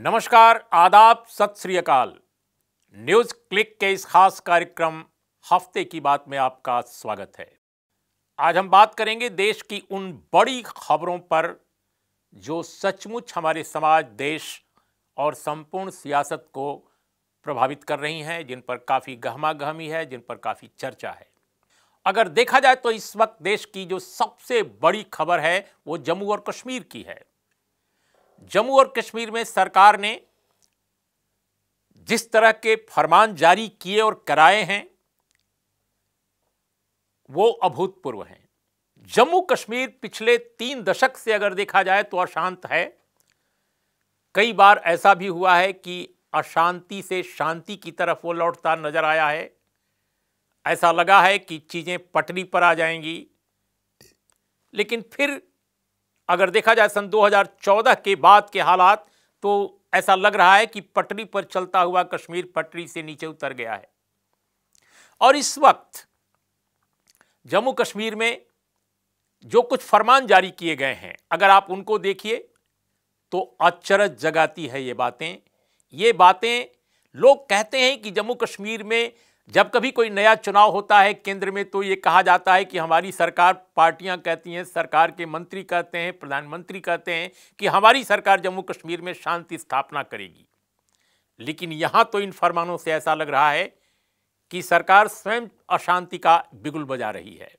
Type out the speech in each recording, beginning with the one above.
नमस्कार आदाब सत श्री अकाल न्यूज क्लिक के इस खास कार्यक्रम हफ्ते की बात में आपका स्वागत है आज हम बात करेंगे देश की उन बड़ी खबरों पर जो सचमुच हमारे समाज देश और संपूर्ण सियासत को प्रभावित कर रही हैं जिन पर काफ़ी गहमा गहमी है जिन पर काफ़ी चर्चा है अगर देखा जाए तो इस वक्त देश की जो सबसे बड़ी खबर है वो जम्मू और कश्मीर की है जम्मू और कश्मीर में सरकार ने जिस तरह के फरमान जारी किए और कराए हैं वो अभूतपूर्व हैं जम्मू कश्मीर पिछले तीन दशक से अगर देखा जाए तो अशांत है कई बार ऐसा भी हुआ है कि अशांति से शांति की तरफ वो लौटता नजर आया है ऐसा लगा है कि चीज़ें पटरी पर आ जाएंगी लेकिन फिर अगर देखा जाए सन 2014 के बाद के हालात तो ऐसा लग रहा है कि पटरी पर चलता हुआ कश्मीर पटरी से नीचे उतर गया है और इस वक्त जम्मू कश्मीर में जो कुछ फरमान जारी किए गए हैं अगर आप उनको देखिए तो अचरज जगाती है ये बातें ये बातें लोग कहते हैं कि जम्मू कश्मीर में जब कभी कोई नया चुनाव होता है केंद्र में तो ये कहा जाता है कि हमारी सरकार पार्टियां कहती हैं सरकार के मंत्री कहते हैं प्रधानमंत्री कहते हैं कि हमारी सरकार जम्मू कश्मीर में शांति स्थापना करेगी लेकिन यहां तो इन फरमानों से ऐसा लग रहा है कि सरकार स्वयं अशांति का बिगुल बजा रही है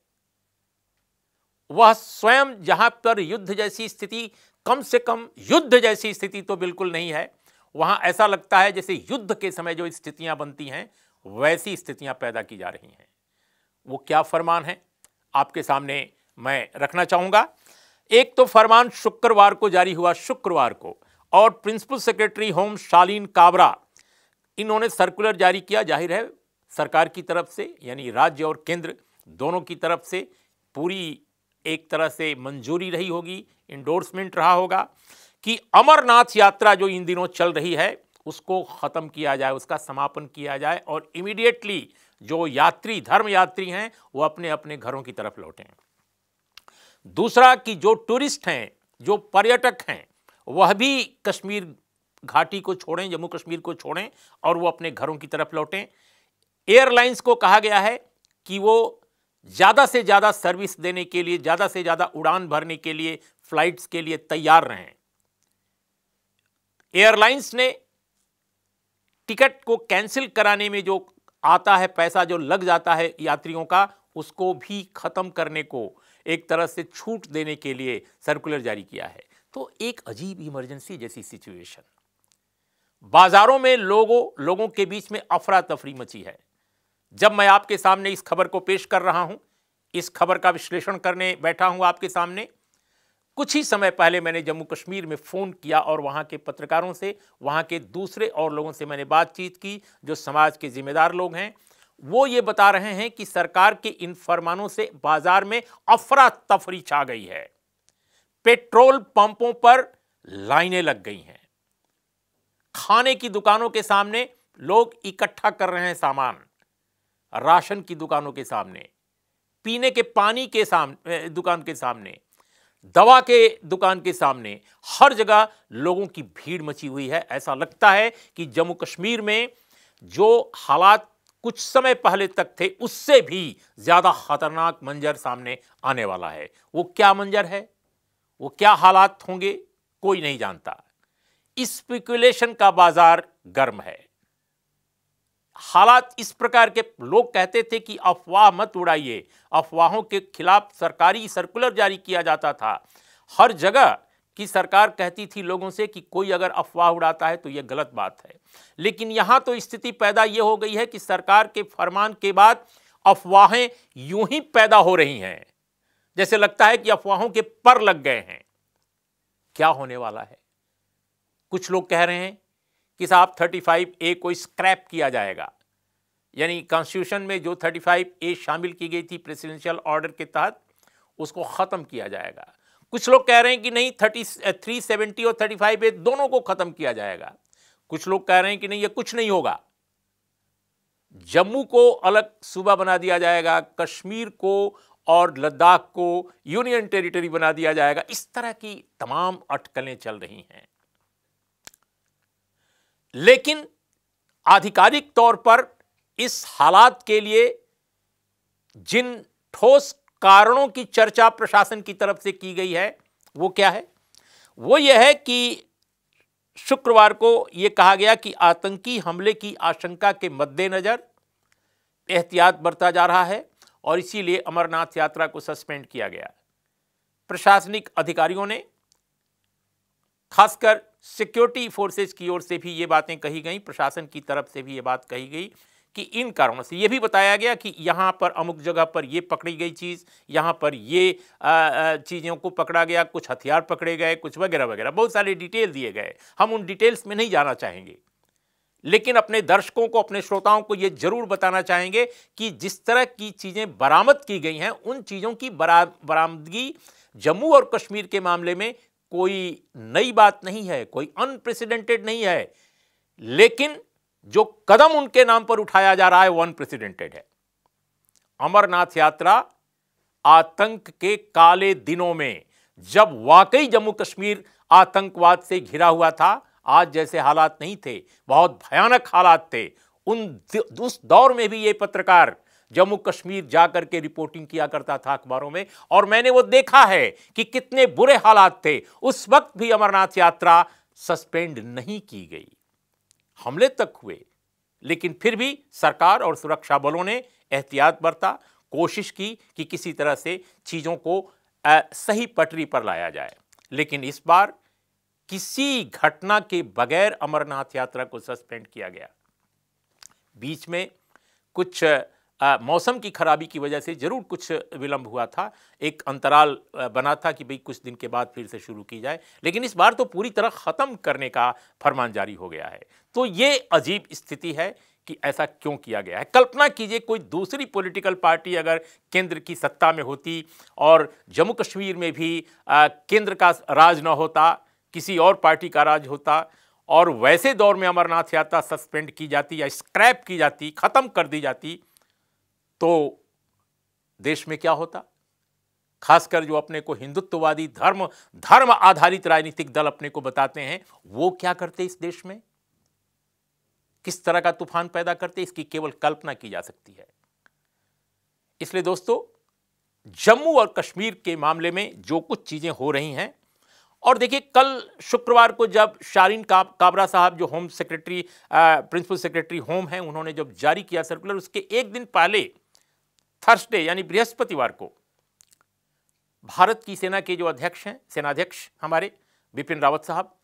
वह स्वयं जहां पर युद्ध जैसी स्थिति कम से कम युद्ध जैसी स्थिति तो बिल्कुल नहीं है वहां ऐसा लगता है जैसे युद्ध के समय जो स्थितियां बनती हैं वैसी स्थितियां पैदा की जा रही हैं वो क्या फरमान है आपके सामने मैं रखना चाहूंगा एक तो फरमान शुक्रवार को जारी हुआ शुक्रवार को और principal secretary home Shaleen Kabra इन्होंने सर्कुलर जारी किया जाहिर है सरकार की तरफ से यानी राज्य और केंद्र दोनों की तरफ से पूरी एक तरह से मंजूरी रही होगी इंडोर्समेंट रहा होगा कि अमरनाथ यात्रा जो इन दिनों चल रही है उसको ख़त्म किया जाए उसका समापन किया जाए और इमीडिएटली जो यात्री धर्म यात्री हैं वो अपने अपने घरों की तरफ लौटें दूसरा कि जो टूरिस्ट हैं जो पर्यटक हैं वह भी कश्मीर घाटी को छोड़ें जम्मू कश्मीर को छोड़ें और वो अपने घरों की तरफ लौटें एयरलाइंस को कहा गया है कि वो ज़्यादा से ज़्यादा सर्विस देने के लिए ज़्यादा से ज़्यादा उड़ान भरने के लिए फ्लाइट्स के लिए तैयार रहें एयरलाइंस ने टिकट को कैंसिल कराने में जो आता है पैसा जो लग जाता है यात्रियों का उसको भी ख़त्म करने को एक तरह से छूट देने के लिए सर्कुलर जारी किया है तो एक अजीब इमरजेंसी जैसी सिचुएशन बाजारों में लोगों लोगों के बीच में अफरा तफरी मची है जब मैं आपके सामने इस खबर को पेश कर रहा हूं इस खबर का विश्लेषण करने बैठा हूं आपके सामने कुछ ही समय पहले मैंने जम्मू कश्मीर में फ़ोन किया और वहाँ के पत्रकारों से वहाँ के दूसरे और लोगों से मैंने बातचीत की जो समाज के जिम्मेदार लोग हैं वो ये बता रहे हैं कि सरकार के इन फरमानों से बाजार में अफरा तफरी छा गई है पेट्रोल पंपों पर लाइनें लग गई हैं खाने की दुकानों के सामने लोग इकट्ठा कर रहे हैं सामान राशन की दुकानों के सामने पीने के पानी के सामने दुकान के सामने दवा के दुकान के सामने हर जगह लोगों की भीड़ मची हुई है ऐसा लगता है कि जम्मू कश्मीर में जो हालात कुछ समय पहले तक थे उससे भी ज़्यादा खतरनाक मंजर सामने आने वाला है वो क्या मंजर है वो क्या हालात होंगे कोई नहीं जानता स्पिकुलेशन का बाजार गर्म है हालात इस प्रकार के लोग कहते थे कि अफवाह मत उड़ाइए अफवाहों के खिलाफ सरकारी सर्कुलर जारी किया जाता था हर जगह की सरकार कहती थी लोगों से कि कोई अगर अफवाह उड़ाता है तो यह गलत बात है लेकिन यहां तो स्थिति पैदा यह हो गई है कि सरकार के फरमान के बाद अफवाहें यूं ही पैदा हो रही हैं जैसे लगता है कि अफवाहों के पर लग गए हैं क्या होने वाला है कुछ लोग कह रहे हैं कि साहब 35 ए को स्क्रैप किया जाएगा यानी कॉन्स्टिट्यूशन में जो 35 ए शामिल की गई थी प्रेसिडेंशियल ऑर्डर के तहत उसको ख़त्म किया जाएगा कुछ लोग कह रहे हैं कि नहीं थर्टी थ्री सेवेंटी और थर्टी फाइव ए दोनों को ख़त्म किया जाएगा कुछ लोग कह रहे हैं कि नहीं ये कुछ नहीं होगा जम्मू को अलग सूबा बना दिया जाएगा कश्मीर को और लद्दाख को यूनियन टेरिटरी बना दिया जाएगा इस तरह की तमाम अटकलें चल रही हैं लेकिन आधिकारिक तौर पर इस हालात के लिए जिन ठोस कारणों की चर्चा प्रशासन की तरफ से की गई है वो क्या है वो यह है कि शुक्रवार को ये कहा गया कि आतंकी हमले की आशंका के मद्देनज़र एहतियात बरता जा रहा है और इसीलिए अमरनाथ यात्रा को सस्पेंड किया गया प्रशासनिक अधिकारियों ने खासकर सिक्योरिटी फोर्सेज की ओर से भी ये बातें कही गई प्रशासन की तरफ से भी ये बात कही गई कि इन कारणों से ये भी बताया गया कि यहाँ पर अमुक जगह पर ये पकड़ी गई चीज़ यहाँ पर ये चीज़ों को पकड़ा गया कुछ हथियार पकड़े गए कुछ वगैरह वगैरह बहुत सारे डिटेल दिए गए हम उन डिटेल्स में नहीं जाना चाहेंगे लेकिन अपने दर्शकों को अपने श्रोताओं को ये जरूर बताना चाहेंगे कि जिस तरह की चीज़ें बरामद की गई हैं उन चीज़ों की बरा बरामदगी जम्मू और कश्मीर के मामले में कोई नई बात नहीं है कोई अनप्रेसिडेंटेड नहीं है लेकिन जो कदम उनके नाम पर उठाया जा रहा है वो अनप्रेसिडेंटेड है अमरनाथ यात्रा आतंक के काले दिनों में जब वाकई जम्मू कश्मीर आतंकवाद से घिरा हुआ था आज जैसे हालात नहीं थे बहुत भयानक हालात थे उन उस दौर में भी ये पत्रकार जम्मू कश्मीर जाकर के रिपोर्टिंग किया करता था अखबारों में और मैंने वो देखा है कि कितने बुरे हालात थे उस वक्त भी अमरनाथ यात्रा सस्पेंड नहीं की गई हमले तक हुए लेकिन फिर भी सरकार और सुरक्षा बलों ने एहतियात बरता कोशिश की कि किसी तरह से चीज़ों को आ, सही पटरी पर लाया जाए लेकिन इस बार किसी घटना के बगैर अमरनाथ यात्रा को सस्पेंड किया गया बीच में कुछ आ, मौसम की खराबी की वजह से ज़रूर कुछ विलंब हुआ था एक अंतराल बना था कि भाई कुछ दिन के बाद फिर से शुरू की जाए लेकिन इस बार तो पूरी तरह ख़त्म करने का फरमान जारी हो गया है तो ये अजीब स्थिति है कि ऐसा क्यों किया गया है कल्पना कीजिए कोई दूसरी पॉलिटिकल पार्टी अगर केंद्र की सत्ता में होती और जम्मू कश्मीर में भी आ, केंद्र का राज न होता किसी और पार्टी का राज होता और वैसे दौर में अमरनाथ यात्रा सस्पेंड की जाती या स्क्रैप की जाती ख़त्म कर दी जाती तो देश में क्या होता खासकर जो अपने को हिंदुत्ववादी धर्म धर्म आधारित राजनीतिक दल अपने को बताते हैं वो क्या करते इस देश में किस तरह का तूफान पैदा करते इसकी केवल कल्पना की जा सकती है इसलिए दोस्तों जम्मू और कश्मीर के मामले में जो कुछ चीज़ें हो रही हैं और देखिए कल शुक्रवार को जब शारिन का, काबरा साहब जो home secretary principal secretary home हैं उन्होंने जब जारी किया सर्कुलर उसके एक दिन पहले थर्सडे यानी बृहस्पतिवार को भारत की सेना के जो अध्यक्ष हैं सेनाध्यक्ष हमारे बिपिन रावत साहब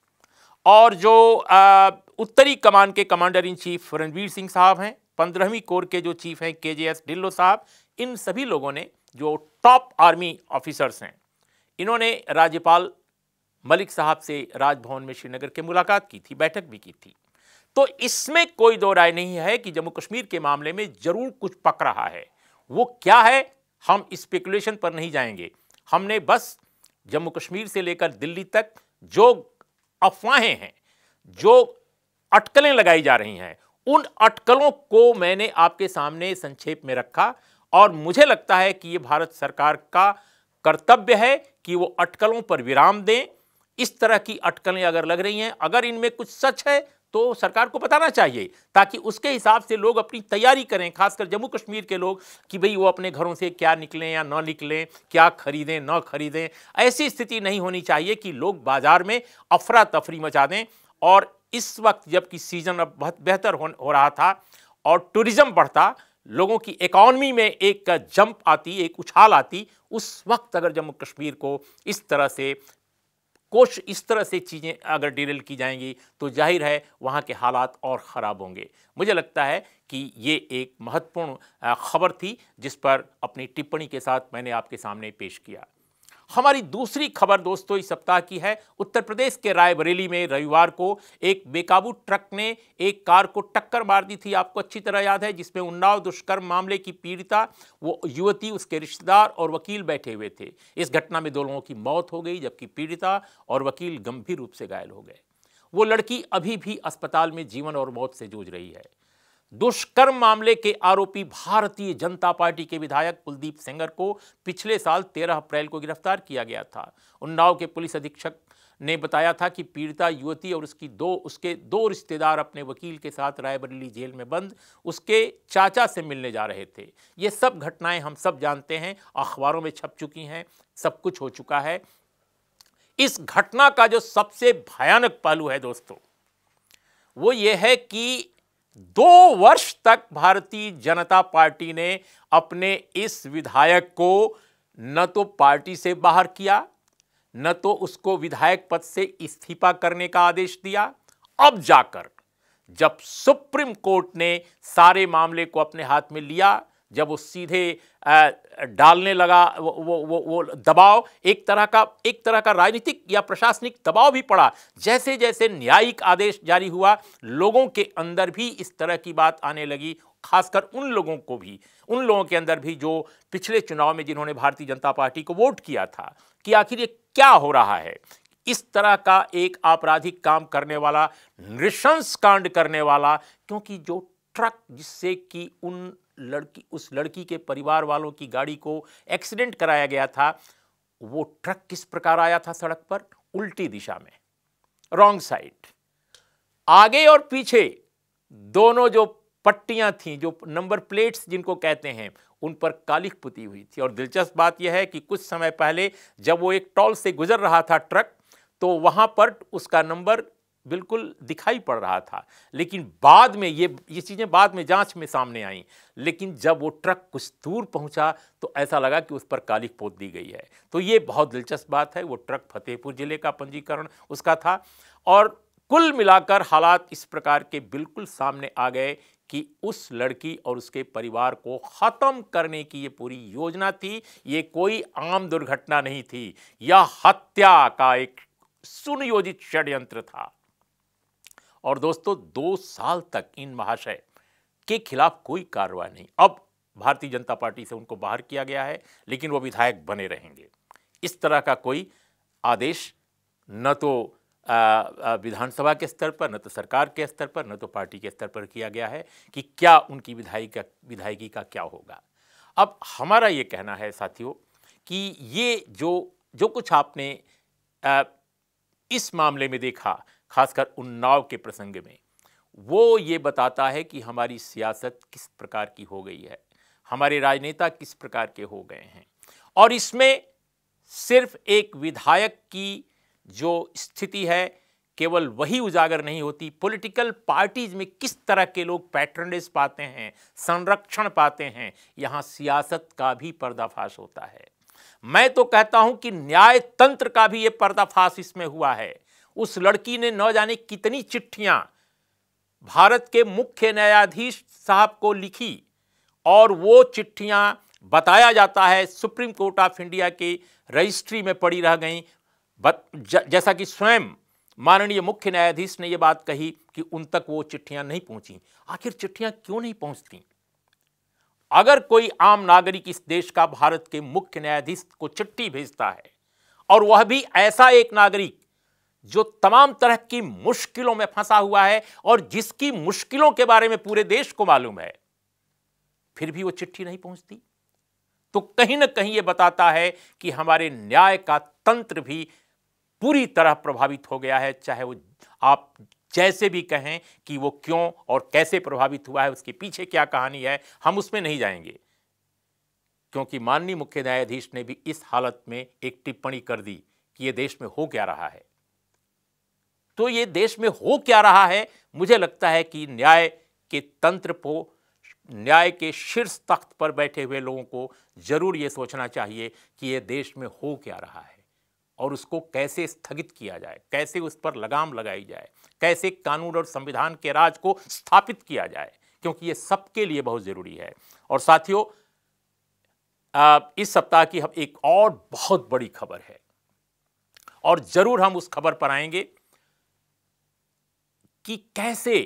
और जो आ, उत्तरी कमान के commander in chief Ranvir Singh साहब हैं पंद्रहवीं कोर के जो चीफ हैं के जे एस ढिल्लो साहब इन सभी लोगों ने जो टॉप आर्मी ऑफिसर्स हैं इन्होंने राज्यपाल मलिक साहब से राजभवन में श्रीनगर के मुलाकात की थी बैठक भी की थी तो इसमें कोई दो राय नहीं है कि जम्मू कश्मीर के मामले में जरूर कुछ पक रहा है वो क्या है हम स्पेकुलेशन पर नहीं जाएंगे हमने बस जम्मू कश्मीर से लेकर दिल्ली तक जो अफवाहें हैं जो अटकलें लगाई जा रही हैं उन अटकलों को मैंने आपके सामने संक्षेप में रखा और मुझे लगता है कि ये भारत सरकार का कर्तव्य है कि वो अटकलों पर विराम दें इस तरह की अटकलें अगर लग रही हैं अगर इनमें कुछ सच है तो सरकार को बताना चाहिए ताकि उसके हिसाब से लोग अपनी तैयारी करें खासकर जम्मू कश्मीर के लोग कि भाई वो अपने घरों से क्या निकलें या ना निकलें क्या खरीदें ना खरीदें ऐसी स्थिति नहीं होनी चाहिए कि लोग बाज़ार में अफरा तफरी मचा दें और इस वक्त जबकि सीज़न अब बहुत बेहतर हो, हो रहा था और टूरिज़्म बढ़ता लोगों की इकॉनमी में एक जंप आती एक उछाल आती उस वक्त अगर जम्मू कश्मीर को इस तरह से कुछ इस तरह से चीज़ें अगर डिरेल की जाएंगी तो जाहिर है वहाँ के हालात और ख़राब होंगे मुझे लगता है कि ये एक महत्वपूर्ण खबर थी जिस पर अपनी टिप्पणी के साथ मैंने आपके सामने पेश किया हमारी दूसरी खबर दोस्तों इस सप्ताह की है उत्तर प्रदेश के रायबरेली में रविवार को एक बेकाबू ट्रक ने एक कार को टक्कर मार दी थी आपको अच्छी तरह याद है जिसमें उन्नाव दुष्कर्म मामले की पीड़िता वो युवती उसके रिश्तेदार और वकील बैठे हुए थे इस घटना में दो लोगों की मौत हो गई जबकि पीड़िता और वकील गंभीर रूप से घायल हो गए वो लड़की अभी भी अस्पताल में जीवन और मौत से जूझ रही है दुष्कर्म मामले के आरोपी भारतीय जनता पार्टी के विधायक कुलदीप सेंगर को पिछले साल 13 अप्रैल को गिरफ्तार किया गया था उन्नाव के पुलिस अधीक्षक ने बताया था कि पीड़िता युवती और उसकी दो उसके दो रिश्तेदार अपने वकील के साथ रायबरेली जेल में बंद उसके चाचा से मिलने जा रहे थे ये सब घटनाएं हम सब जानते हैं अखबारों में छप चुकी हैं सब कुछ हो चुका है इस घटना का जो सबसे भयानक पहलू है दोस्तों वो ये है कि दो वर्ष तक भारतीय जनता पार्टी ने अपने इस विधायक को न तो पार्टी से बाहर किया न तो उसको विधायक पद से इस्तीफा करने का आदेश दिया अब जाकर जब सुप्रीम कोर्ट ने सारे मामले को अपने हाथ में लिया जब वो सीधे डालने लगा वो वो वो, दबाव एक तरह का एक तरह का राजनीतिक या प्रशासनिक दबाव भी पड़ा जैसे जैसे न्यायिक आदेश जारी हुआ लोगों के अंदर भी इस तरह की बात आने लगी खासकर उन लोगों को भी उन लोगों के अंदर भी जो पिछले चुनाव में जिन्होंने भारतीय जनता पार्टी को वोट किया था कि आखिर ये क्या हो रहा है इस तरह का एक आपराधिक काम करने वाला नृशंस कांड करने वाला क्योंकि जो ट्रक जिससे कि उन लड़की उस लड़की के परिवार वालों की गाड़ी को एक्सीडेंट कराया गया था वो ट्रक किस प्रकार आया था सड़क पर उल्टी दिशा में रॉन्ग साइड आगे और पीछे दोनों जो पट्टियां थी जो नंबर प्लेट्स जिनको कहते हैं उन पर कालिख पुती हुई थी और दिलचस्प बात यह है कि कुछ समय पहले जब वो एक टॉल से गुजर रहा था ट्रक तो वहां पर उसका नंबर बिल्कुल दिखाई पड़ रहा था लेकिन बाद में ये ये चीज़ें बाद में जांच में सामने आई लेकिन जब वो ट्रक कुछ दूर पहुंचा तो ऐसा लगा कि उस पर काली पोत दी गई है तो ये बहुत दिलचस्प बात है वो ट्रक फतेहपुर ज़िले का पंजीकरण उसका था और कुल मिलाकर हालात इस प्रकार के बिल्कुल सामने आ गए कि उस लड़की और उसके परिवार को ख़त्म करने की ये पूरी योजना थी ये कोई आम दुर्घटना नहीं थी यह हत्या का एक सुनियोजित षड्यंत्र था और दोस्तों दो साल तक इन महाशय के खिलाफ कोई कार्रवाई नहीं अब भारतीय जनता पार्टी से उनको बाहर किया गया है लेकिन वो विधायक बने रहेंगे इस तरह का कोई आदेश न तो विधानसभा के स्तर पर न तो सरकार के स्तर पर न तो पार्टी के स्तर पर किया गया है कि क्या उनकी विधायी का विधायकी का क्या होगा अब हमारा ये कहना है साथियों कि ये जो जो कुछ आपने आ, इस मामले में देखा खासकर उन्नाव के प्रसंग में वो ये बताता है कि हमारी सियासत किस प्रकार की हो गई है हमारे राजनेता किस प्रकार के हो गए हैं और इसमें सिर्फ एक विधायक की जो स्थिति है केवल वही उजागर नहीं होती पॉलिटिकल पार्टीज में किस तरह के लोग पैटर्नेस पाते हैं संरक्षण पाते हैं यहाँ सियासत का भी पर्दाफाश होता है मैं तो कहता हूं कि न्याय तंत्र का भी ये पर्दाफाश इसमें हुआ है उस लड़की ने न जाने कितनी चिट्ठियां भारत के मुख्य न्यायाधीश साहब को लिखी और वो चिट्ठियां बताया जाता है सुप्रीम कोर्ट ऑफ इंडिया की रजिस्ट्री में पड़ी रह गई जैसा कि स्वयं माननीय मुख्य न्यायाधीश ने यह बात कही कि उन तक वो चिट्ठियां नहीं पहुंची आखिर चिट्ठियां क्यों नहीं पहुंचती अगर कोई आम नागरिक इस देश का भारत के मुख्य न्यायाधीश को चिट्ठी भेजता है और वह भी ऐसा एक नागरिक जो तमाम तरह की मुश्किलों में फंसा हुआ है और जिसकी मुश्किलों के बारे में पूरे देश को मालूम है फिर भी वो चिट्ठी नहीं पहुंचती तो कहीं ना कहीं ये बताता है कि हमारे न्याय का तंत्र भी पूरी तरह प्रभावित हो गया है चाहे वो आप जैसे भी कहें कि वो क्यों और कैसे प्रभावित हुआ है उसके पीछे क्या कहानी है हम उसमें नहीं जाएंगे क्योंकि माननीय मुख्य न्यायाधीश ने भी इस हालत में एक टिप्पणी कर दी कि ये देश में हो क्या रहा है तो ये देश में हो क्या रहा है मुझे लगता है कि न्याय के तंत्र को न्याय के शीर्ष तख्त पर बैठे हुए लोगों को जरूर ये सोचना चाहिए कि ये देश में हो क्या रहा है और उसको कैसे स्थगित किया जाए कैसे उस पर लगाम लगाई जाए कैसे कानून और संविधान के राज को स्थापित किया जाए क्योंकि ये सबके लिए बहुत ज़रूरी है और साथियों इस सप्ताह की हम एक और बहुत बड़ी खबर है और ज़रूर हम उस खबर पर आएंगे कि कैसे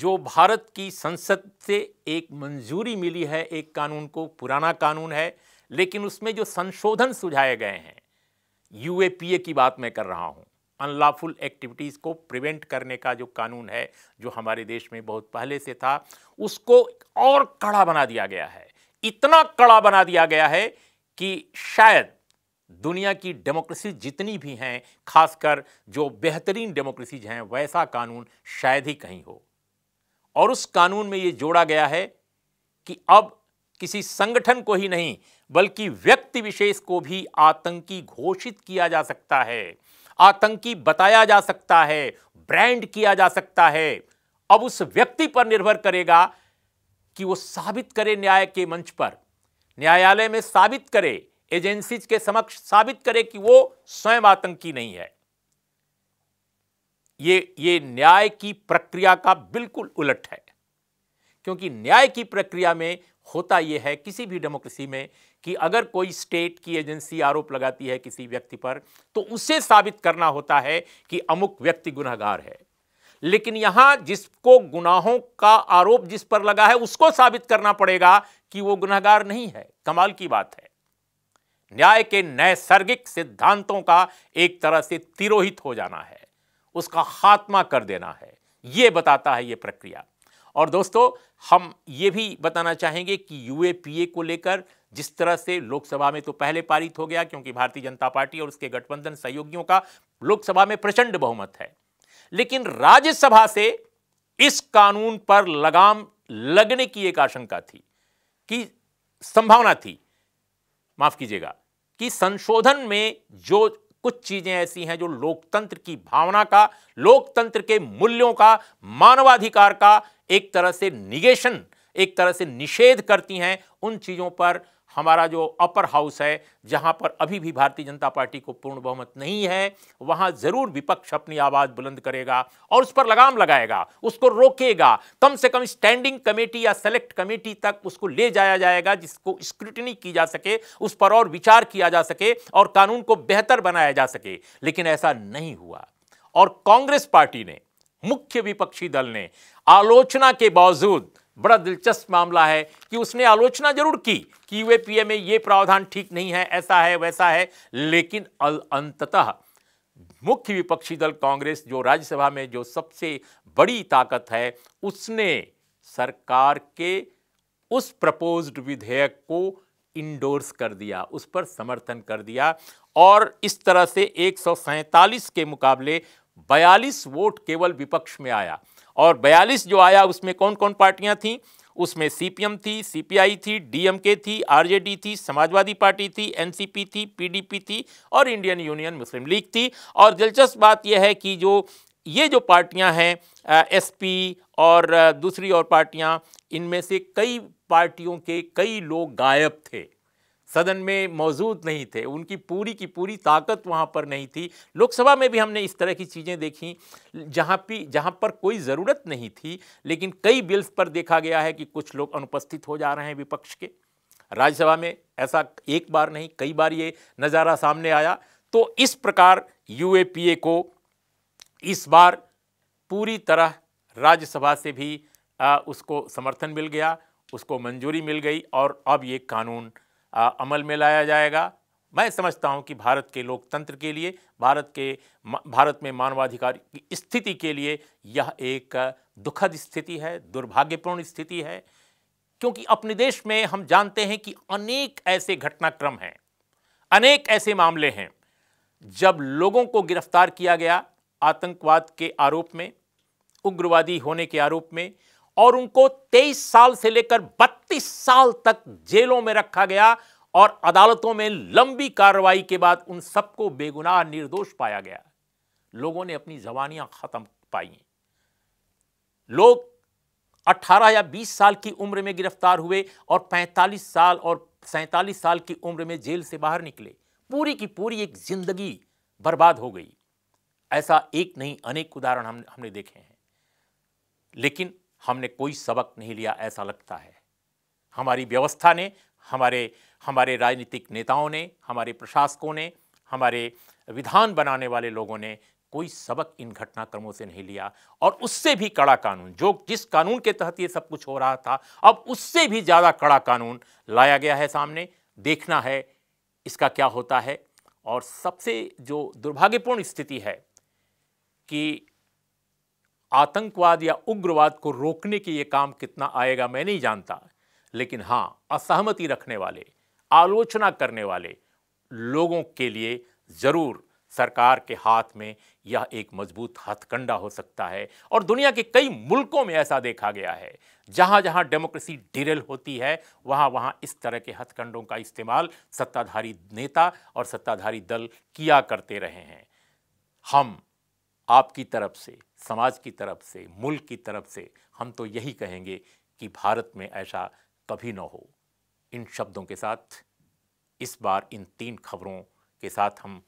जो भारत की संसद से एक मंजूरी मिली है एक कानून को पुराना कानून है लेकिन उसमें जो संशोधन सुझाए गए हैं यूएपीए की बात मैं कर रहा हूं अनलॉफुल एक्टिविटीज़ को प्रिवेंट करने का जो कानून है जो हमारे देश में बहुत पहले से था उसको और कड़ा बना दिया गया है इतना कड़ा बना दिया गया है कि शायद दुनिया की डेमोक्रेसी जितनी भी हैं खासकर जो बेहतरीन डेमोक्रेसीज हैं वैसा कानून शायद ही कहीं हो और उस कानून में ये जोड़ा गया है कि अब किसी संगठन को ही नहीं बल्कि व्यक्ति विशेष को भी आतंकी घोषित किया जा सकता है आतंकी बताया जा सकता है ब्रांड किया जा सकता है अब उस व्यक्ति पर निर्भर करेगा कि वो साबित करे न्याय के मंच पर न्यायालय में साबित करे एजेंसीज के समक्ष साबित करे कि वो स्वयं आतंकी नहीं है ये ये न्याय की प्रक्रिया का बिल्कुल उलट है क्योंकि न्याय की प्रक्रिया में होता यह है किसी भी डेमोक्रेसी में कि अगर कोई स्टेट की एजेंसी आरोप लगाती है किसी व्यक्ति पर तो उसे साबित करना होता है कि अमुक व्यक्ति गुनहगार है लेकिन यहां जिसको गुनाहों का आरोप जिस पर लगा है उसको साबित करना पड़ेगा कि वो गुनहगार नहीं है कमाल की बात है न्याय के नैसर्गिक सिद्धांतों का एक तरह से तिरोहित हो जाना है उसका खात्मा कर देना है ये बताता है ये प्रक्रिया और दोस्तों हम ये भी बताना चाहेंगे कि यूएपीए को लेकर जिस तरह से लोकसभा में तो पहले पारित हो गया क्योंकि भारतीय जनता पार्टी और उसके गठबंधन सहयोगियों का लोकसभा में प्रचंड बहुमत है लेकिन राज्यसभा से इस कानून पर लगाम लगने की एक आशंका थी कि संभावना थी माफ कीजिएगा कि संशोधन में जो कुछ चीजें ऐसी हैं जो लोकतंत्र की भावना का लोकतंत्र के मूल्यों का मानवाधिकार का एक तरह से निगेशन एक तरह से निषेध करती हैं उन चीजों पर हमारा जो अपर हाउस है जहां पर अभी भी भारतीय जनता पार्टी को पूर्ण बहुमत नहीं है वहां ज़रूर विपक्ष अपनी आवाज़ बुलंद करेगा और उस पर लगाम लगाएगा उसको रोकेगा कम से कम स्टैंडिंग कमेटी या सेलेक्ट कमेटी तक उसको ले जाया जाएगा जिसको स्क्रूटनी की जा सके उस पर और विचार किया जा सके और कानून को बेहतर बनाया जा सके लेकिन ऐसा नहीं हुआ और कांग्रेस पार्टी ने मुख्य विपक्षी दल ने आलोचना के बावजूद बड़ा दिलचस्प मामला है कि उसने आलोचना जरूर की कि यूएपीए में ये प्रावधान ठीक नहीं है ऐसा है वैसा है लेकिन अंततः मुख्य विपक्षी दल कांग्रेस जो राज्यसभा में जो सबसे बड़ी ताकत है उसने सरकार के उस प्रपोज्ड विधेयक को इंडोर्स कर दिया उस पर समर्थन कर दिया और इस तरह से एक के मुकाबले बयालीस वोट केवल विपक्ष में आया और बयालीस जो आया उसमें कौन कौन पार्टियां थीं उसमें सीपीएम थी सीपीआई थी डीएमके थी आरजेडी थी समाजवादी पार्टी थी एनसीपी थी पीडीपी थी और इंडियन यूनियन मुस्लिम लीग थी और दिलचस्प बात यह है कि जो ये जो पार्टियां हैं एसपी और दूसरी और पार्टियां इनमें से कई पार्टियों के कई लोग गायब थे सदन में मौजूद नहीं थे उनकी पूरी की पूरी ताकत वहाँ पर नहीं थी लोकसभा में भी हमने इस तरह की चीज़ें देखी जहाँ पी जहाँ पर कोई ज़रूरत नहीं थी लेकिन कई बिल्स पर देखा गया है कि कुछ लोग अनुपस्थित हो जा रहे हैं विपक्ष के राज्यसभा में ऐसा एक बार नहीं कई बार ये नज़ारा सामने आया तो इस प्रकार यू को इस बार पूरी तरह राज्यसभा से भी आ, उसको समर्थन मिल गया उसको मंजूरी मिल गई और अब ये कानून आ, अमल में लाया जाएगा मैं समझता हूं कि भारत के लोकतंत्र के लिए भारत के भारत में मानवाधिकार की स्थिति के लिए यह एक दुखद स्थिति है दुर्भाग्यपूर्ण स्थिति है क्योंकि अपने देश में हम जानते हैं कि अनेक ऐसे घटनाक्रम हैं अनेक ऐसे मामले हैं जब लोगों को गिरफ्तार किया गया आतंकवाद के आरोप में उग्रवादी होने के आरोप में और उनको 23 साल से लेकर 32 साल तक जेलों में रखा गया और अदालतों में लंबी कार्रवाई के बाद उन सबको बेगुनाह निर्दोष पाया गया लोगों ने अपनी जवानियां खत्म पाई लोग 18 या 20 साल की उम्र में गिरफ्तार हुए और 45 साल और सैतालीस साल की उम्र में जेल से बाहर निकले पूरी की पूरी एक जिंदगी बर्बाद हो गई ऐसा एक नहीं अनेक उदाहरण हम हमने देखे हैं लेकिन हमने कोई सबक नहीं लिया ऐसा लगता है हमारी व्यवस्था ने हमारे हमारे राजनीतिक नेताओं ने हमारे प्रशासकों ने हमारे विधान बनाने वाले लोगों ने कोई सबक इन घटनाक्रमों से नहीं लिया और उससे भी कड़ा कानून जो जिस कानून के तहत ये सब कुछ हो रहा था अब उससे भी ज़्यादा कड़ा कानून लाया गया है सामने देखना है इसका क्या होता है और सबसे जो दुर्भाग्यपूर्ण स्थिति है कि आतंकवाद या उग्रवाद को रोकने के ये काम कितना आएगा मैं नहीं जानता लेकिन हाँ असहमति रखने वाले आलोचना करने वाले लोगों के लिए ज़रूर सरकार के हाथ में यह एक मजबूत हथकंडा हो सकता है और दुनिया के कई मुल्कों में ऐसा देखा गया है जहाँ जहाँ डेमोक्रेसी डिरेल होती है वहाँ वहाँ इस तरह के हथकंडों का इस्तेमाल सत्ताधारी नेता और सत्ताधारी दल किया करते रहे हैं हम आपकी तरफ से समाज की तरफ से मुल्क की तरफ से हम तो यही कहेंगे कि भारत में ऐसा कभी न हो इन शब्दों के साथ इस बार इन तीन खबरों के साथ हम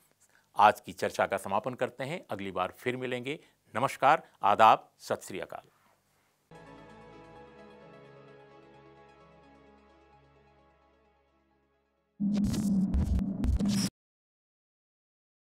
आज की चर्चा का समापन करते हैं अगली बार फिर मिलेंगे नमस्कार आदाब सत श्री अकाल you